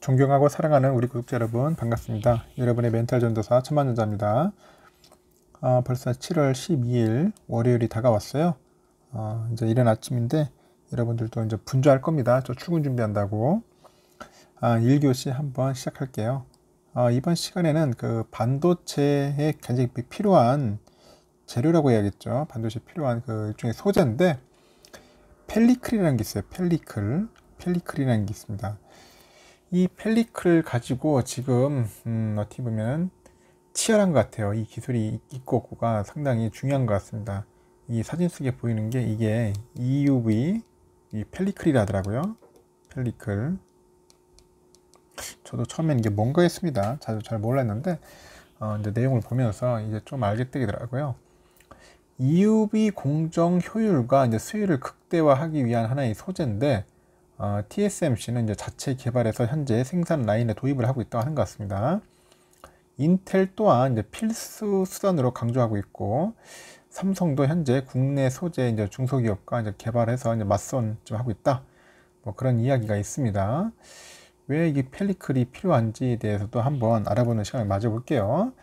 존경하고 사랑하는 우리 구독자 여러분 반갑습니다. 여러분의 멘탈 전도사 천만전자입니다. 아, 어, 벌써 7월 12일 월요일이 다가왔어요. 아, 이제 이른 아침인데 여러분들도 이제 분주할 겁니다. 저 출근 준비한다고. 아, 1교시 한번 시작할게요. 아, 이번 시간에는 그 반도체에 굉장히 필요한 재료라고 해야겠죠. 반도체 에 필요한 그 일종의 소재인데 펠리클이라는 게 있어요. 펠리클. 펠리클이라는 게 있습니다. 이 펠리클 가지고 지금 음, 어떻게 보면 치열한 것 같아요. 이 기술이 있고 없고가 상당히 중요한 것 같습니다. 이 사진 속에 보이는 게 이게 EUV 이 펠리클이라더라고요. 펠리클. 저도 처음엔 이게 뭔가 했습니다. 자주 잘 몰랐는데 어, 이제 내용을 보면서 이제 좀 알게 되더라고요. EUV 공정 효율과 이제 수율을 극대화하기 위한 하나의 소재인데 어, TSMC는 이제 자체 개발해서 현재 생산 라인에 도입을 하고 있다고 하는 것 같습니다. 인텔 또한 이제 필수 수단으로 강조하고 있고 삼성도 현재 국내 소재 이제 중소기업과 이제 개발해서 이제 맞선 좀 하고 있다. 뭐 그런 이야기가 있습니다. 왜 이게 펠리클이 필요한지에 대해서도 한번 알아보는 시간을 맞아볼게요.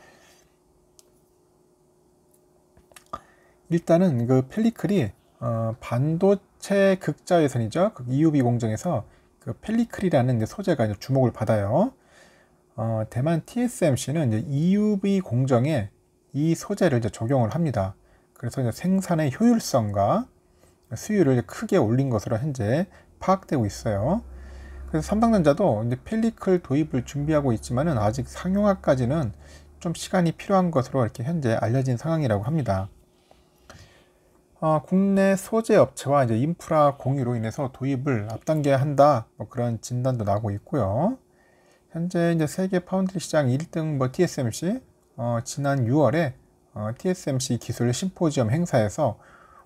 일단은 그 펠리클이 어, 반도체 극자 예선이죠. 그 EUB 공정에서 그 펠리클이라는 소재가 주목을 받아요. 어, 대만 TSMC는 이제 EUV 공정에 이 소재를 이제 적용을 합니다. 그래서 이제 생산의 효율성과 수율을 크게 올린 것으로 현재 파악되고 있어요. 그래서 삼성전자도 이제 펠리클 도입을 준비하고 있지만은 아직 상용화까지는 좀 시간이 필요한 것으로 이렇게 현재 알려진 상황이라고 합니다. 아, 국내 소재 업체와 이제 인프라 공유로 인해서 도입을 앞당겨야 한다 뭐 그런 진단도 나고 있고요. 현재 이제 세계 파운드리 시장 1등 뭐 TSMC 어, 지난 6월에 어, TSMC 기술 심포지엄 행사에서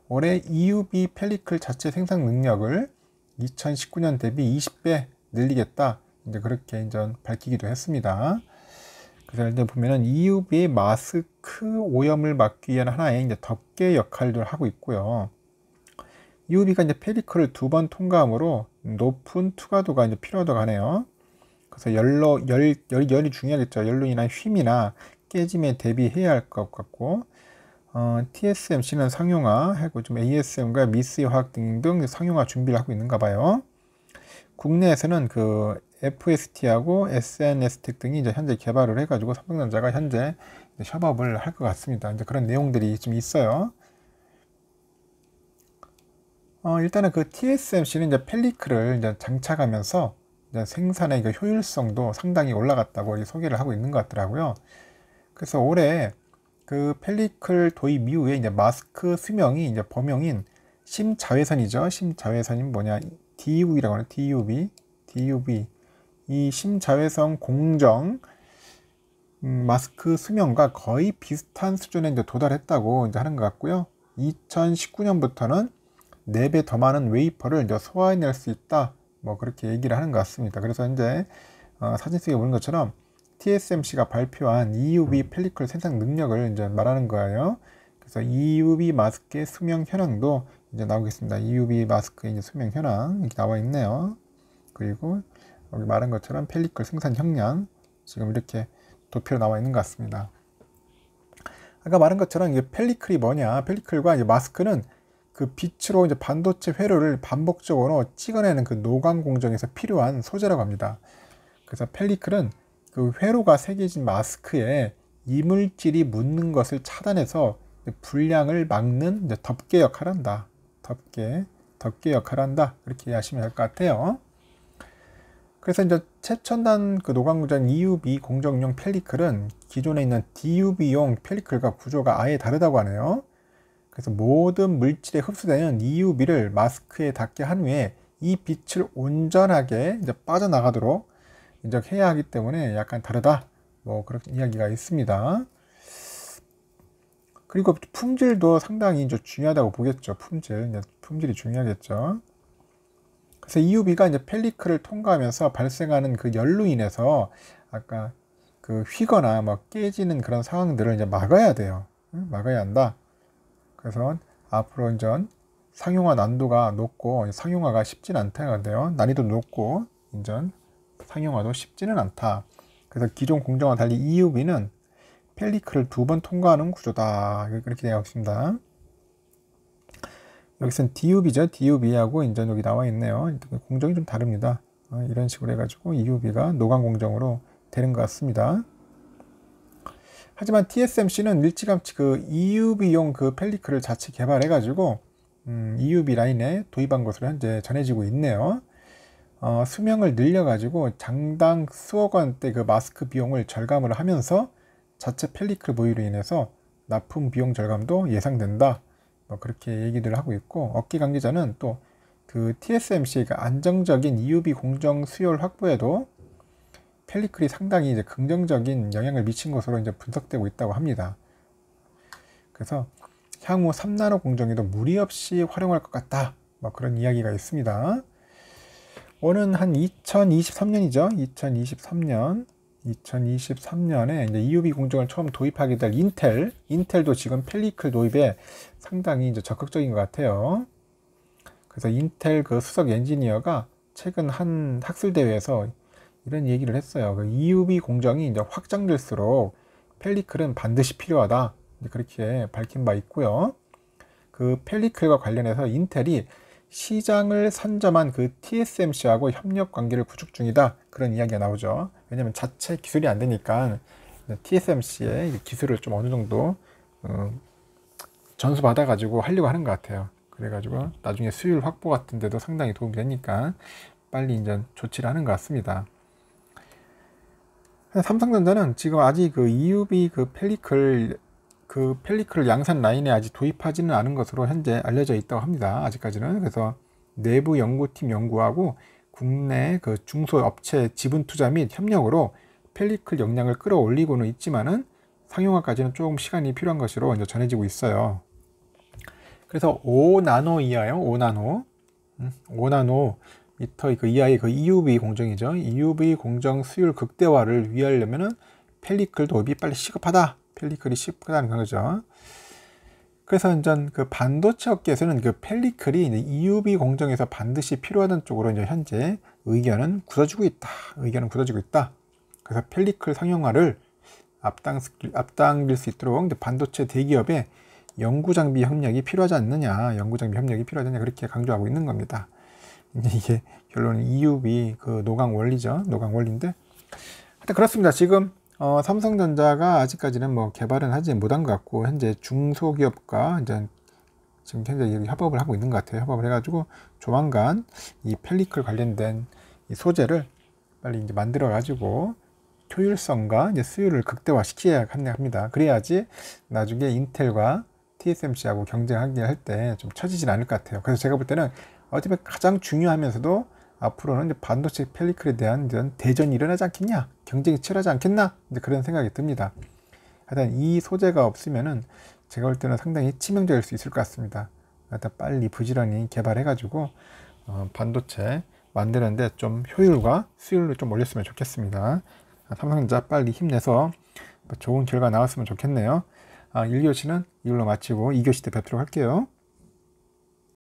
올해 EUV 펠리클 자체 생산 능력을 2019년 대비 20배 늘리겠다 이제 그렇게 이제 밝히기도 했습니다. 그래서 일단 보면은 e u 의 마스크 오염을 막기 위한 하나의 이제 덮개 역할을 하고 있고요. 이 UV가 이제 페리클을 두 번 통과함으로 높은 투과도가 이제 필요하다고 하네요. 그래서 열로, 열, 열, 열이 중요하겠죠. 열로 인한 휨이나 깨짐에 대비해야 할 것 같고, 어, TSMC는 상용화, 하고 좀 ASM과 미스 화학 등등 상용화 준비를 하고 있는가 봐요. 국내에서는 그 FST하고 SNS텍 등이 이제 현재 개발을 해가지고 삼성전자가 현재 협업을 할 것 같습니다. 이제 그런 내용들이 좀 있어요. 어, 일단은 그 TSMC는 이제 펠리크를 이제 장착하면서 이제 생산의 그 효율성도 상당히 올라갔다고 소개를 하고 있는 것 같더라고요. 그래서 올해 그 펠리클 도입 이후에 이제 마스크 수명이 이제 범용인 심자외선이죠. 심자외선이 뭐냐? DUV라고 하는 DUV, DUV 이심자외성 공정 음, 마스크 수명과 거의 비슷한 수준에 이제 도달했다고 이제 하는 것 같고요. 2019년부터는 4배 더 많은 웨이퍼를 이제 소화해낼 수 있다. 뭐 그렇게 얘기를 하는 것 같습니다. 그래서 이제 어, 사진 속에 보는 것처럼 TSMC가 발표한 EUV 펠리클 생산 능력을 이제 말하는 거예요. 그래서 EUV 마스크의 수명 현황도 이제 나오겠습니다. EUV 마스크의 이제 수명 현황 이렇게 나와 있네요. 그리고 여기 말한 것처럼 펠리클 생산 형량 지금 이렇게 도표로 나와 있는 것 같습니다. 아까 말한 것처럼 이제 펠리클이 뭐냐? 펠리클과 이제 마스크는 그 빛으로 이제 반도체 회로를 반복적으로 찍어내는 그 노광 공정에서 필요한 소재라고 합니다. 그래서 펠리클은 그 회로가 새겨진 마스크에 이물질이 묻는 것을 차단해서 불량을 막는 덮개 역할을 한다. 덮개, 덮개 역할을 한다. 이렇게 이해하시면 될 것 같아요. 그래서 이제 최첨단 그 노광구전 EUB 공정용 펠리클은 기존에 있는 DUB용 펠리클과 구조가 아예 다르다고 하네요. 그래서 모든 물질에 흡수되는 EUB를 마스크에 닿게 한 후에 이 빛을 온전하게 이제 빠져나가도록 이제 해야 하기 때문에 약간 다르다. 뭐 그런 이야기가 있습니다. 그리고 품질도 상당히 이제 중요하다고 보겠죠. 품질. 품질이 중요하겠죠. 그래서 EUV가 이제 펠리크를 통과하면서 발생하는 그 열로 인해서 아까 그 휘거나 막 깨지는 그런 상황들을 이제 막아야 돼요. 막아야 한다. 그래서 앞으로 이제 상용화 난도가 높고 상용화가 쉽진 않다는데요. 난이도 높고 인전 상용화도 쉽지는 않다. 그래서 기존 공정과 달리 EUV는 펠리클을 두번 통과하는 구조다. 이렇게 되어 있습니다. 여기선 DUB죠. DUB하고 이제 여기 나와 있네요. 공정이 좀 다릅니다. 어, 이런 식으로 해가지고 EUB가 노광 공정으로 되는 것 같습니다. 하지만 TSMC는 일찌감치 그 EUB용 그펠리크를 자체 개발해가지고 음, EUB 라인에 도입한 것으로 현재 전해지고 있네요. 어, 수명을 늘려가지고 장당 수억 원대 그 마스크 비용을 절감을 하면서 자체 펠리클 부위로 인해서 납품 비용 절감도 예상된다. 뭐 그렇게 얘기를 하고 있고 업계 관계자는 또 그 TSMC가 안정적인 EUV 공정 수요를 확보해도 펠리클이 상당히 이제 긍정적인 영향을 미친 것으로 이제 분석되고 있다고 합니다. 그래서 향후 3나노 공정에도 무리 없이 활용할 것 같다. 뭐 그런 이야기가 있습니다. 오는 한 2023년이죠. 2023년 2023년에 이제 EUV 공정을 처음 도입하게 될 인텔, 인텔도 지금 펠리클 도입에 상당히 이제 적극적인 것 같아요. 그래서 인텔 그 수석 엔지니어가 최근 한 학술 대회에서 이런 얘기를 했어요. 그 EUV 공정이 이제 확장될수록 펠리클은 반드시 필요하다. 그렇게 밝힌 바 있고요. 그 펠리클과 관련해서 인텔이 시장을 선점한 그 TSMC하고 협력 관계를 구축 중이다. 그런 이야기가 나오죠. 왜냐면 자체 기술이 안 되니까 TSMC의 기술을 좀 어느 정도 음, 어, 전수 받아가지고 하려고 하는 것 같아요. 그래가지고 나중에 수율 확보 같은 데도 상당히 도움이 되니까 빨리 이제 조치를 하는 것 같습니다. 삼성전자는 지금 아직 그 EUV 그 p e l 그 펠리클을 양산 라인에 아직 도입하지는 않은 것으로 현재 알려져 있다고 합니다. 아직까지는. 그래서 내부 연구팀 연구하고 국내 그 중소업체 지분 투자 및 협력으로 펠리클 역량을 끌어올리고는 있지만은 상용화까지는 조금 시간이 필요한 것으로 이제 전해지고 있어요. 그래서 5나노 이하요. 5나노. 5나노 음, 미터 그 이하의 그 EUV 공정이죠. EUV 공정 수율 극대화를 위하려면은 펠리클 도입이 빨리 시급하다. 펠리클이 쉽다는 거죠. 그래서 이제 그 반도체 업계에서는 그 펠리클이 EUV 공정에서 반드시 필요하다는 쪽으로 이제 현재 의견은 굳어지고 있다. 의견은 굳어지고 있다. 그래서 펠리클 상용화를 앞당길 수 있도록 반도체 대기업의 연구장비 협력이 필요하지 않느냐, 연구장비 협력이 필요하냐 그렇게 강조하고 있는 겁니다. 이게 결론은 EUV 그 노강 원리죠, 노강 원리인데, 하여튼 그렇습니다. 지금 어, 삼성전자가 아직까지는 뭐 개발은 하지 못한 것 같고 현재 중소기업과 이제 지금 현재 협업을 하고 있는 것 같아요. 협업을 해가지고 조만간 이 펠리클 관련된 이 소재를 빨리 이제 만들어가지고 효율성과 이제 수요를 극대화시켜야 합니다. 그래야지 나중에 인텔과 TSMC하고 경쟁하게 할 때 좀 처지진 않을 것 같아요. 그래서 제가 볼 때는 어차피 가장 중요하면서도 앞으로는 반도체 펠리클에 대한 이런 대전이 일어나지 않겠냐 경쟁이 치열하지 않겠나 그런 생각이 듭니다 하여튼 이 소재가 없으면은 제가 볼 때는 상당히 치명적일 수 있을 것 같습니다 일단 빨리 부지런히 개발해 가지고 어, 반도체 만드는데 좀 효율과 수율을 좀 올렸으면 좋겠습니다 아, 삼성전자 빨리 힘내서 뭐 좋은 결과 나왔으면 좋겠네요 아, 1교시는 이걸로 마치고 2교시 때 뵙도록 할게요